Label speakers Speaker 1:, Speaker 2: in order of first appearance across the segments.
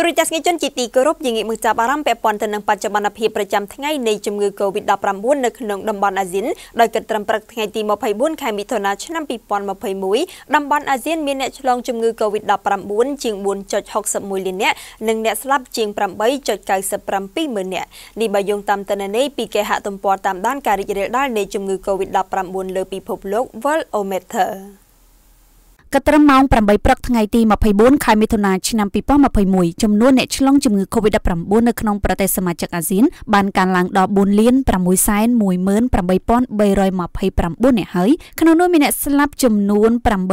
Speaker 1: ទូរទស្សនិកជនជាទីគោរពយងមើលចាប់អារម្មណ៍ពាក់ព័ន្ធទៅនឹងបច្ចុប្បន្នភាពប្រចាំថ្ងៃនៃជំងឺ Covid-19 នៅក្នុងតំបន់អាស៊ានដោយគិតត្រឹមព្រឹកថ្ងៃទី24ខែមិថុនាឆ្នាំ2021តំបន់អាស៊ានមានអ្នកឆ្លងជំងឺ Covid-19 ជាង4.61លាននាក់និងអ្នកស្លាប់ជាង8.97ម៉ឺននាក់នេះបើយោងតាមទិន្នន័យពីគេហទំព័រតាមដានការរីករាលដាលនៃជំងឺ Covid-19 លើពិភពលោក Worldometer
Speaker 2: កត្រឹមម៉ោង8ព្រឹកថ្ងៃទី24ខែមិថុនាឆ្នាំ2021ចំនួនអ្នកឆ្លងជំងឺ Covid-19 នៅក្នុងប្រទេសសមាជិកអាស៊ានបានកើនឡើងដល់4លាន618,329អ្នកហើយក្នុងនោះមានអ្នកស្លាប់ចំនួន89,758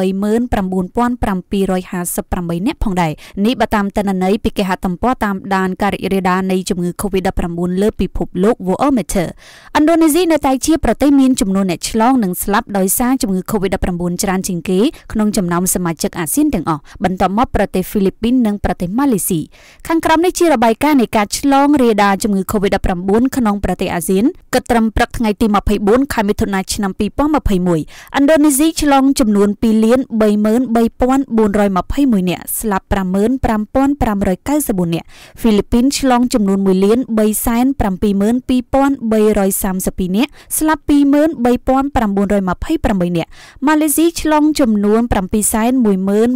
Speaker 2: អ្នកផងដែរនេះបើតាមទិន្នន័យពីគេហទំព័រតាមដាន ការរីករាលដាលនៃជំងឺ Covid-19 លើពិភពលោក Worldometer ឥណ្ឌូនេស៊ីនៅតែជាប្រទេសមានចំនួនអ្នកឆ្លងនិងស្លាប់ដោយសារជំងឺ Covid-19 ច្រើនជាងគេក្នុងចំចំណោមសមាជិកអាស៊ានទាំងអស់បន្ទាប់មកប្រទេសហ្វីលីពីននិងប្រទេសម៉ាឡេស៊ីខាងក្រោមនេះជារបាយការណ៍នៃការឆ្លងរាលដាលជំងឺ Covid-19 ក្នុងប្រទេសអាស៊ានគិតត្រឹមព្រឹកថ្ងៃទី24ខែមិថុនាឆ្នាំ2021ឥណ្ឌូនេស៊ីឆ្លងចំនួន2លាន33,421នាក់ស្លាប់55,594នាក់ហ្វីលីពីនឆ្លងចំនួន1លាន372,332នាក់ស្លាប់23,928នាក់ម៉ាឡេស៊ីឆ្លងចំនួន7 211,006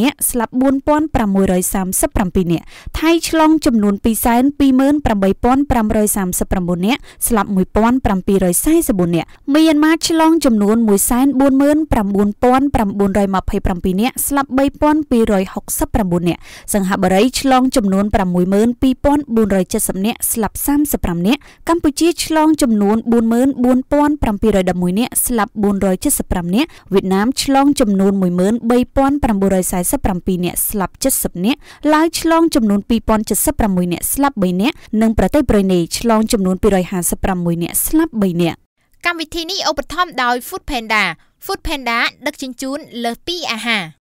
Speaker 2: នាក់ស្លាប់4,637នាក់ថៃឆ្លងចំនួន228,539នាក់ស្លាប់1,744នាក់មីយ៉ាន់ម៉ាឆ្លងចំនួន149,927នាក់ស្លាប់3,269នាក់សិង្ហបុរីឆ្លងចំនួន62,470នាក់ស្លាប់35នាក់កម្ពុជាឆ្លងចំនួន44,711នាក់ស្លាប់475នាក់វៀតណាមឆ្លងចំនួននួន13947នាក់ស្លាប់70នាក់ឡាវឆ្លងចំនួន2076នាក់ស្លាប់3នាក់និងប្រទេសប្រ៊ុយណេឆ្លងចំនួន256នាក់ស្លាប់3នាក់
Speaker 1: កម្មវិធីនេះឧបត្ថម្ភដោយ Food Panda Food Panda ដឹកជញ្ជូនលើសពីអាហារ